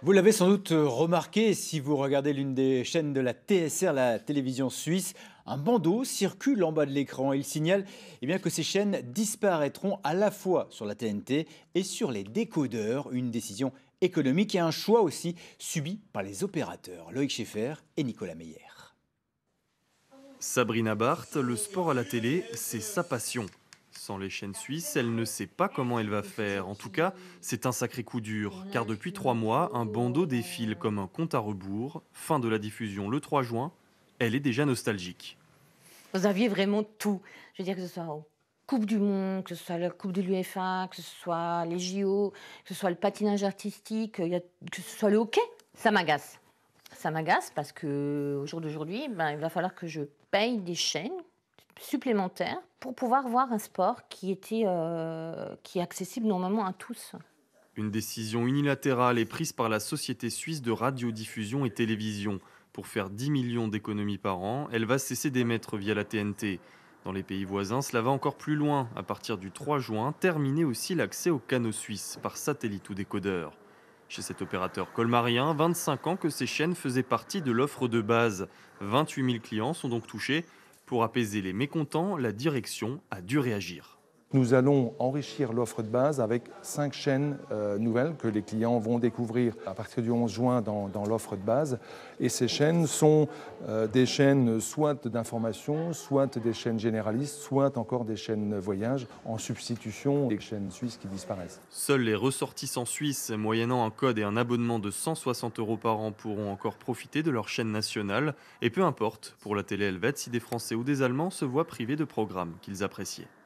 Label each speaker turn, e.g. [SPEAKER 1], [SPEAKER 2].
[SPEAKER 1] Vous l'avez sans doute euh, remarqué si vous regardez l'une des chaînes de la TSR, la télévision suisse, un bandeau circule en bas de l'écran. et Il signale eh bien, que ces chaînes disparaîtront à la fois sur la TNT et sur les décodeurs, une décision économique et un choix aussi subi par les opérateurs. Loïc Schaeffer et Nicolas Meyer.
[SPEAKER 2] Sabrina Barthes, le sport à la télé, c'est sa passion. Sans les chaînes suisses, elle ne sait pas comment elle va faire. En tout cas, c'est un sacré coup dur, car depuis trois mois, un bandeau défile comme un compte à rebours. Fin de la diffusion le 3 juin, elle est déjà nostalgique.
[SPEAKER 3] Vous aviez vraiment tout. Je veux dire que ce soit Coupe du Monde, que ce soit la Coupe de l'UFA, que ce soit les JO, que ce soit le patinage artistique, que ce soit le hockey, ça m'agace. Ça m'agace parce que au jour d'aujourd'hui, ben, il va falloir que je paye des chaînes supplémentaires pour pouvoir voir un sport qui, était, euh, qui est accessible normalement à tous.
[SPEAKER 2] Une décision unilatérale est prise par la Société suisse de radiodiffusion et télévision. Pour faire 10 millions d'économies par an, elle va cesser d'émettre via la TNT. Dans les pays voisins, cela va encore plus loin. À partir du 3 juin, terminer aussi l'accès aux canaux suisses par satellite ou décodeur. Chez cet opérateur colmarien, 25 ans que ces chaînes faisaient partie de l'offre de base. 28 000 clients sont donc touchés pour apaiser les mécontents, la direction a dû réagir.
[SPEAKER 4] Nous allons enrichir l'offre de base avec cinq chaînes euh, nouvelles que les clients vont découvrir à partir du 11 juin dans, l'offre de base. Et ces chaînes sont euh, des chaînes soit d'information, soit des chaînes généralistes, soit encore des chaînes voyage, en substitution des chaînes suisses qui disparaissent.
[SPEAKER 2] Seuls les ressortissants suisses, moyennant un code et un abonnement de 160 euros par an, pourront encore profiter de leur chaîne nationale. Et peu importe, pour la télé helvète, si des Français ou des Allemands se voient privés de programmes qu'ils appréciaient.